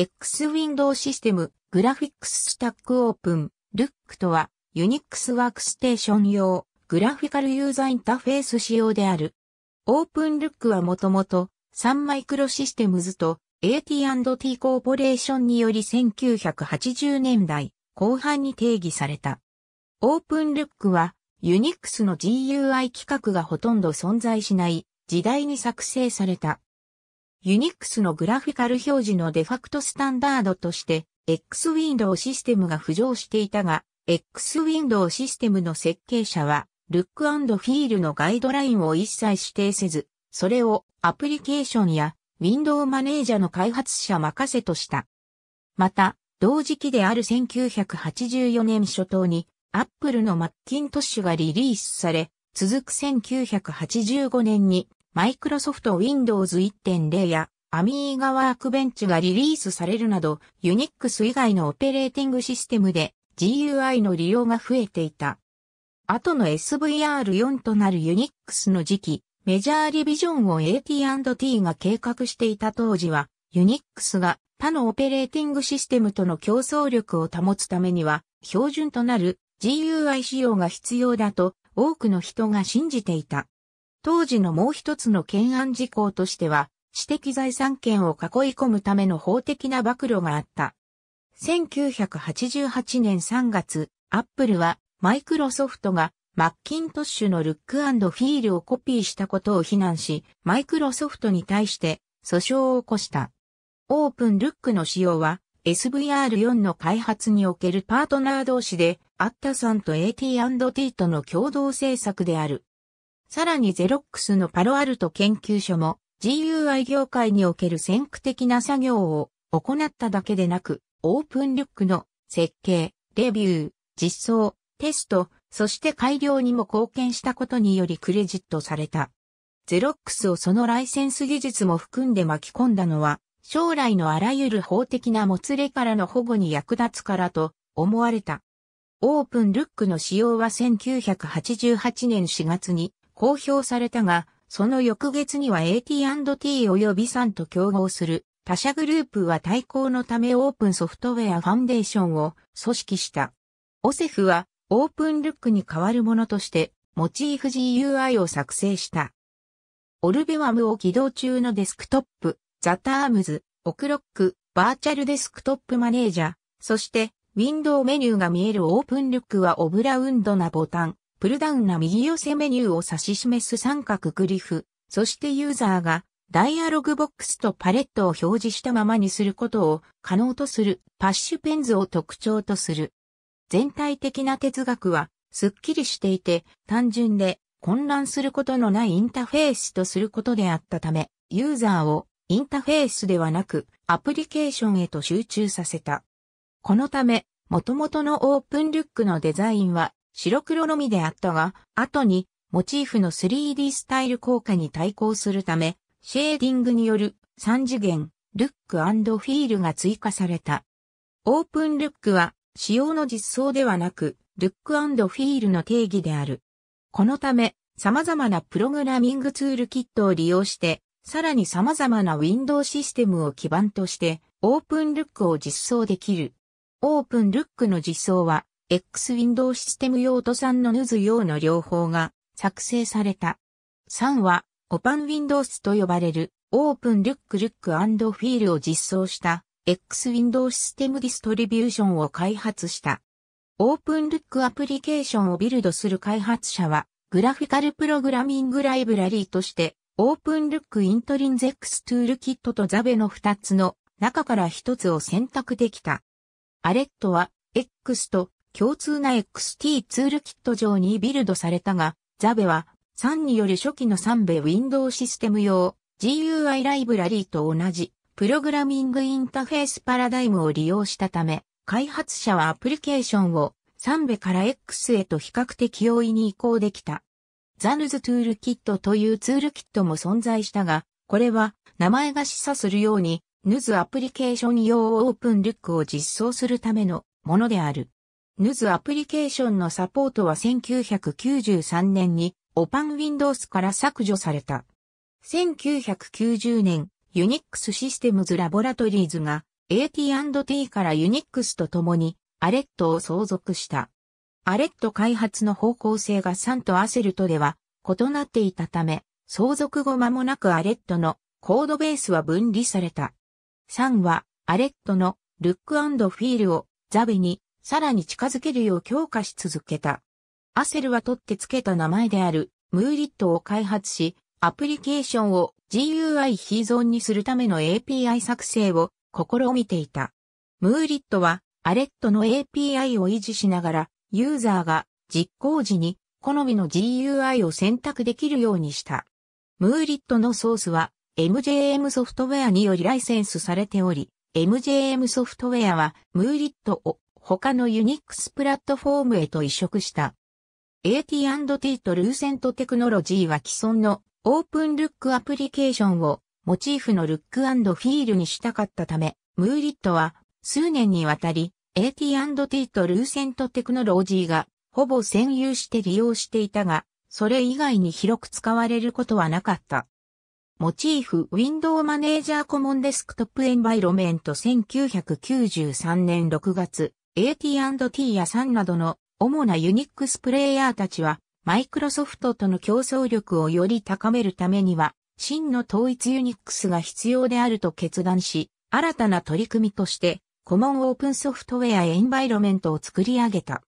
X ウィンドウシステム、グラフィックススタックオープン、ルックとは、ユニックスワークステーション用、グラフィカルユーザーインターフェース仕様である。オープンルックはもともと、サンマイクロシステムズと AT&T コーポレーションにより1980年代後半に定義された。オープンルックは、ユニックスの GUI 規格がほとんど存在しない時代に作成されたユニックスのグラフィカル表示のデファクトスタンダードとして X-Window システムが浮上していたが、X-Window システムの設計者は、ルックフィールのガイドラインを一切指定せず、それをアプリケーションや Window マネージャーの開発者任せとした。また、同時期である1984年初頭に、アップルのマッキントッシュがリリースされ、続く1985年にマイクロソフト Windows 1.0やアミーガワークベンチがリリースされるなど、ユニックス以外のオペレーティングシステムで GUI の利用が増えていた。後の SVR4 となるユニックスの時期、メジャーリビジョンを AT&T が計画していた当時は、ユニックスが他のオペレーティングシステムとの競争力を保つためには、標準となる GUI 仕様が必要だと多くの人が信じていた。当時のもう一つの懸案事項としては、私的財産権を囲い込むための法的な暴露があった。1988年3月、アップルはマイクロソフトがマッキントッシュのルックフィールをコピーしたことを非難し、マイクロソフトに対して訴訟を起こした。オープンルックの使用は SVR4 の開発におけるパートナー同士で、アッタさんと AT&T との共同制作である。さらにゼロックスのパロアルト研究所も GUI 業界における先駆的な作業を行っただけでなく、オープンリュックの設計、レビュー、実装、テスト、そして改良にも貢献したことによりクレジットされた。ゼロックスをそのライセンス技術も含んで巻き込んだのは、将来のあらゆる法的なもつれからの保護に役立つからと思われた。オープンルックの使用は1988年4月に公表されたが、その翌月には AT&T 及びサンと競合する他社グループは対抗のためオープンソフトウェアファンデーションを組織した。オセフはオープンルックに代わるものとしてモチーフ GUI を作成した。オルベワムを起動中のデスクトップ、ザタームズ、オクロック、バーチャルデスクトップマネージャー、そしてウィンドウメニューが見えるオープンルックはオブラウンドなボタン、プルダウンな右寄せメニューを指し示す三角グリフ、そしてユーザーがダイアログボックスとパレットを表示したままにすることを可能とするパッシュペンズを特徴とする。全体的な哲学はすっきりしていて単純で混乱することのないインターフェースとすることであったため、ユーザーをインターフェースではなくアプリケーションへと集中させた。このため、元々のオープンルックのデザインは白黒のみであったが、後にモチーフの 3D スタイル効果に対抗するため、シェーディングによる3次元、ルックフィールが追加された。オープンルックは使用の実装ではなく、ルックフィールの定義である。このため、様々なプログラミングツールキットを利用して、さらに様々な Windows システムを基盤として、オープンルックを実装できる。オープンルックの実装は、X ウィンドウシステム用と3のヌズ用の両方が作成された。3は、オパン Windows と呼ばれる、オープンルックルックフィールを実装した、X ウィンドウシステムディストリビューションを開発した。オープンルックアプリケーションをビルドする開発者は、グラフィカルプログラミングライブラリーとして、オープンルックイントリンゼックストゥールキットとザベの2つの中から1つを選択できた。アレットは、X と共通な XT ツールキット上にビルドされたが、ザベは3により初期の3部ウィンドウシステム用 GUI ライブラリーと同じプログラミングインターフェースパラダイムを利用したため、開発者はアプリケーションを3米から X へと比較的容易に移行できた。ザヌズトゥールキットというツールキットも存在したが、これは名前が示唆するように、ヌズアプリケーション用オープンルックを実装するためのものである。ヌズアプリケーションのサポートは1993年にオパンウィンドウスから削除された。1990年、ユニックスシステムズラボラトリーズが AT&T からユニックスと共にアレットを相続した。アレット開発の方向性がサンとアセルとでは異なっていたため、相続後間もなくアレットのコードベースは分離された。サンはアレットのルックフィールをザビにさらに近づけるよう強化し続けた。アセルは取って付けた名前であるムーリットを開発し、アプリケーションを GUI 非存にするための API 作成を試みていた。ムーリットはアレットの API を維持しながら、ユーザーが実行時に好みの GUI を選択できるようにした。ムーリットのソースは MJM ソフトウェアによりライセンスされており、MJM ソフトウェアはムーリットを他のユニックスプラットフォームへと移植した。AT&T とルーセントテクノロジーは既存のオープンルックアプリケーションをモチーフのルックフィールにしたかったため、ムーリットは数年にわたり AT&T とルーセントテクノロジーがほぼ占有して利用していたが、それ以外に広く使われることはなかった。モチーフウィンドウマネージャーコモンデスクトップエンバイロメント1993年6月 AT&T やサンなどの主なユニックスプレイヤーたちは、マイクロソフトとの競争力をより高めるためには、真の統一ユニックスが必要であると決断し、新たな取り組みとして、コモンオープンソフトウェアエンバイロメントを作り上げた。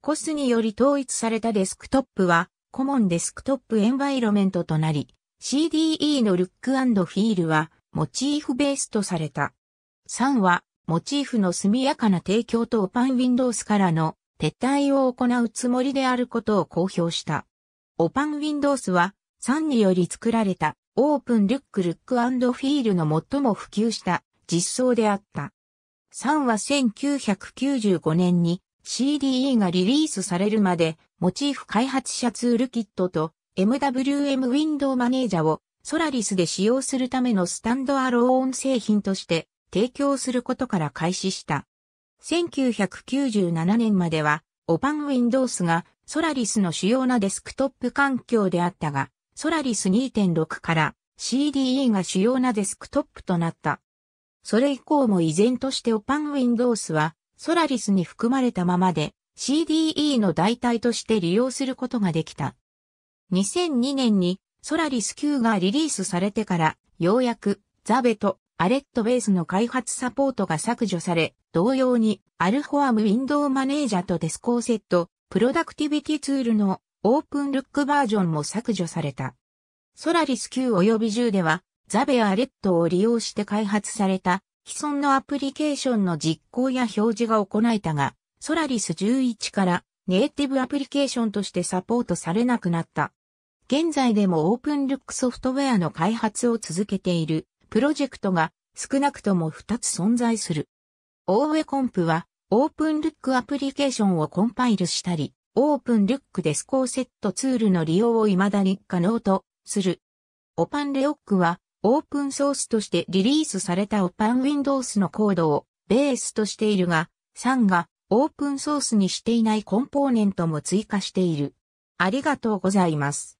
コスにより統一されたデスクトップは、コモンデスクトップエンバイロメントとなり、CDE のルックフィールは、モチーフベースとされた。3は、モチーフの速やかな提供とオパン Windows からの撤退を行うつもりであることを公表した。オパン Windows は、サンにより作られたオープンルックルックフィールの最も普及した実装であった。サンは1995年に CDE がリリースされるまで、モチーフ開発者ツールキットと MWM ウィンドウマネージャをソラリスで使用するためのスタンドアローン製品として提供することから開始した。1997年までは、オパン Windows がソラリスの主要なデスクトップ環境であったが、ソラリス2.6から CDE が主要なデスクトップとなった。それ以降も依然としてオパン Windows はソラリスに含まれたままで CDE の代替として利用することができた。2002年にソラリス9がリリースされてからようやくザベとアレットベースの開発サポートが削除され、同様に、アルフォアムウィンドウマネージャとデスコーセット、プロダクティビティツールのオープンルックバージョンも削除された。ソラリス Q 及び10では、ザベアレットを利用して開発された既存のアプリケーションの実行や表示が行えたが、ソラリス11からネイティブアプリケーションとしてサポートされなくなった。現在でもオープンルックソフトウェアの開発を続けているプロジェクトが少なくとも2つ存在する。大上コンプは、オープンルックアプリケーションをコンパイルしたり、オープンルックデスコーセットツールの利用を未だに可能とする。オパンレオックは、オープンソースとしてリリースされたオパンウィンドウスのコードをベースとしているが、サンがオープンソースにしていないコンポーネントも追加している。ありがとうございます。